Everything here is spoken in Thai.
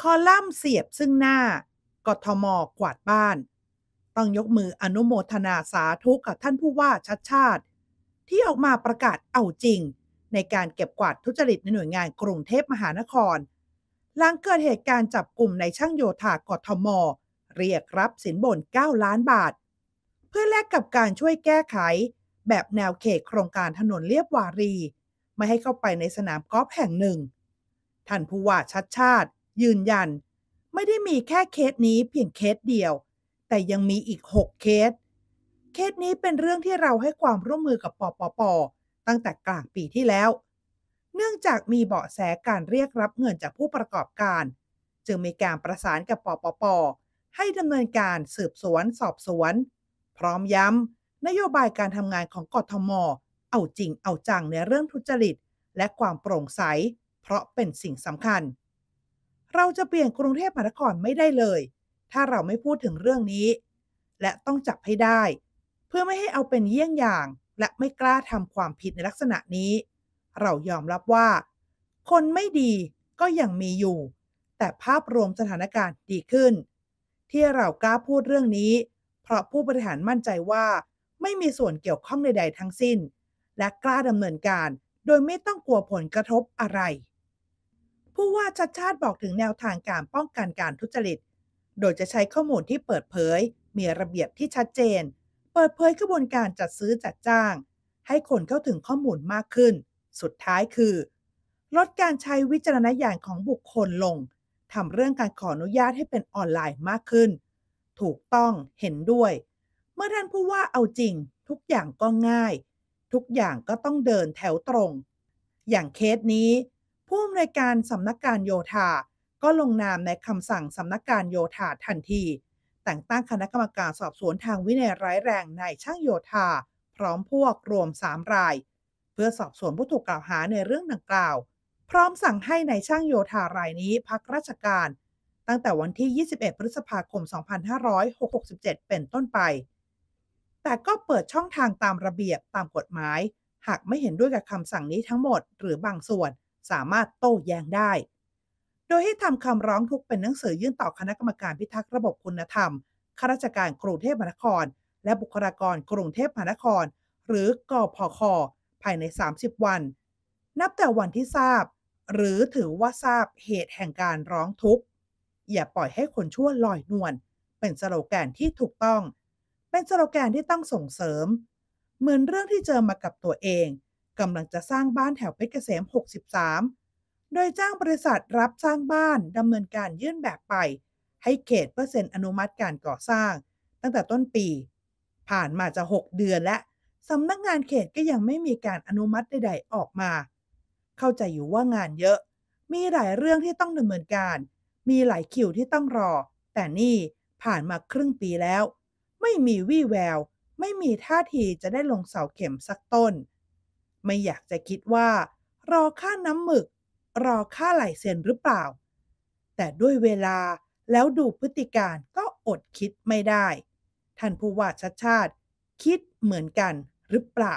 คอลัมน์เสียบซึ่งหน้ากทมกวาดบ้าน ต้องยกมืออนุโมทนาสาธุกับท่านผู้ว่าชัดชาติ ที่ออกมาประกาศเอาจริง ในการเก็บกวาดทุจริตในหน่วยงานกรุงเทพมหานครหลังเกิดเหตุการณ์จับกลุ่มในช่างโยธากทม เรียกรับสินบน 9 ล้านบาท เพื่อแลกกับการช่วยแก้ไข แบบแนวเขตโครงการถนนเลียบวารี ไม่ให้เข้าไปในสนามกอล์ฟแห่งหนึ่งท่านผู้ว่าชัดชาติยืนยัน ไม่ได้มีแค่เคสนี้เพียงเคสเดียว แต่ยังมีอีก 6 เคสเคสนี้เป็นเรื่องที่เราให้ความร่วมมือกับปปปตั้งแต่กลางปีที่แล้ว เนื่องจากมีเบาะแสการเรียกรับเงินจากผู้ประกอบการ จึงมีการประสานกับปปปให้ดำเนินการสืบสวนสอบสวน พร้อมย้ำนโยบายการทำงานของกทมเอาจริงเอาจังในเรื่องทุจริตและความโปร่งใส เพราะเป็นสิ่งสำคัญเราจะเปลี่ยนกรุงเทพมหานครไม่ได้เลย ถ้าเราไม่พูดถึงเรื่องนี้ และต้องจับให้ได้ เพื่อไม่ให้เอาเป็นเยี่ยงอย่างและไม่กล้าทำความผิดในลักษณะนี้ เรายอมรับว่า คนไม่ดีก็ยังมีอยู่ แต่ภาพรวมสถานการณ์ดีขึ้น ที่เรากล้าพูดเรื่องนี้ เพราะผู้บริหารมั่นใจว่า ไม่มีส่วนเกี่ยวข้องใด ๆ ทั้งสิ้น และกล้าดำเนินการโดยไม่ต้องกลัวผลกระทบอะไรผู้ว่าชัดชาติบอกถึงแนวทางการป้องกันการทุจริต โดยจะใช้ข้อมูลที่เปิดเผย มีระเบียบที่ชัดเจน เปิดเผยกระบวนการจัดซื้อจัดจ้าง ให้คนเข้าถึงข้อมูลมากขึ้น สุดท้ายคือ ลดการใช้วิจารณญาณของบุคคลลงทำเรื่องการขออนุญาตให้เป็นออนไลน์มากขึ้น ถูกต้องเห็นด้วย เมื่อท่านผู้ว่าเอาจริง ทุกอย่างก็ง่าย ทุกอย่างก็ต้องเดินแถวตรง อย่างเคสนี้ผู้อำนวยการสำนักการโยธา ก็ลงนามในคำสั่งสำนักการโยธาทันที แต่งตั้งคณะกรรมการสอบสวนทางวินัยร้ายแรงในช่างโยธา พร้อมพวกรวม 3 ราย เพื่อสอบสวนผู้ถูกกล่าวหาในเรื่องดังกล่าว พร้อมสั่งให้ในช่างโยธารายนี้พักราชการ ตั้งแต่วันที่ 21 พฤษภาคม 2567 เป็นต้นไป แต่ก็เปิดช่องทางตามระเบียบตามกฎหมาย หากไม่เห็นด้วยกับคำสั่งนี้ทั้งหมด หรือบางส่วนสามารถโต้แย้งได้ โดยให้ทำคำร้องทุกเป็นหนังสือยื่นต่อคณะกรรมการพิทักษ์ระบบคุณธรรม ข้าราชการกรุงเทพมหานคร และบุคลากรกรุงเทพมหานคร หรือกอพคภายใน 30 วัน นับแต่วันที่ทราบ หรือถือว่าทราบเหตุแห่งการร้องทุกข์อย่าปล่อยให้คนชั่วลอยนวลเป็นสโลแกนที่ถูกต้อง เป็นสโลแกนที่ต้องส่งเสริมเหมือนเรื่องที่เจอมากับตัวเองกำลังจะสร้างบ้านแถวเพชรเกษม 63 โดยจ้างบริษัทรับสร้างบ้านดำเนินการยื่นแบบไป ให้เขตเพื่อเซ็นอนุมัติการก่อสร้าง ตั้งแต่ต้นปี ผ่านมาจะ 6 เดือนและสำนักงานเขตก็ยังไม่มีการอนุมัติใดๆออกมา เข้าใจอยู่ว่างานเยอะ มีหลายเรื่องที่ต้องดำเนินการ มีหลายคิวที่ต้องรอ แต่นี่ผ่านมาครึ่งปีแล้ว ไม่มีวี่แวว ไม่มีท่าทีจะได้ลงเสาเข็มสักต้นไม่อยากจะคิดว่า รอค่าน้ำหมึก รอค่าไหลเซนหรือเปล่า แต่ด้วยเวลาแล้วดูพฤติการก็อดคิดไม่ได้ ท่านผู้ว่าชัดชาติ คิดเหมือนกันหรือเปล่า